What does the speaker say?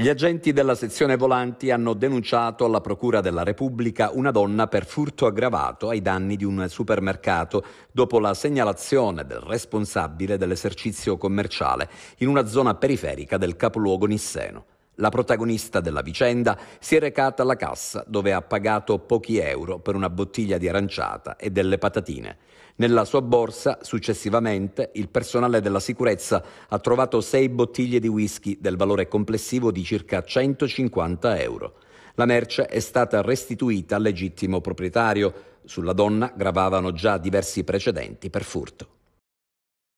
Gli agenti della sezione Volanti hanno denunciato alla Procura della Repubblica una donna per furto aggravato ai danni di un supermercato dopo la segnalazione del responsabile dell'esercizio commerciale in una zona periferica del capoluogo nisseno. La protagonista della vicenda si è recata alla cassa dove ha pagato pochi euro per una bottiglia di aranciata e delle patatine. Nella sua borsa, successivamente, il personale della sicurezza ha trovato sei bottiglie di whisky del valore complessivo di circa 150 euro. La merce è stata restituita al legittimo proprietario. Sulla donna gravavano già diversi precedenti per furto.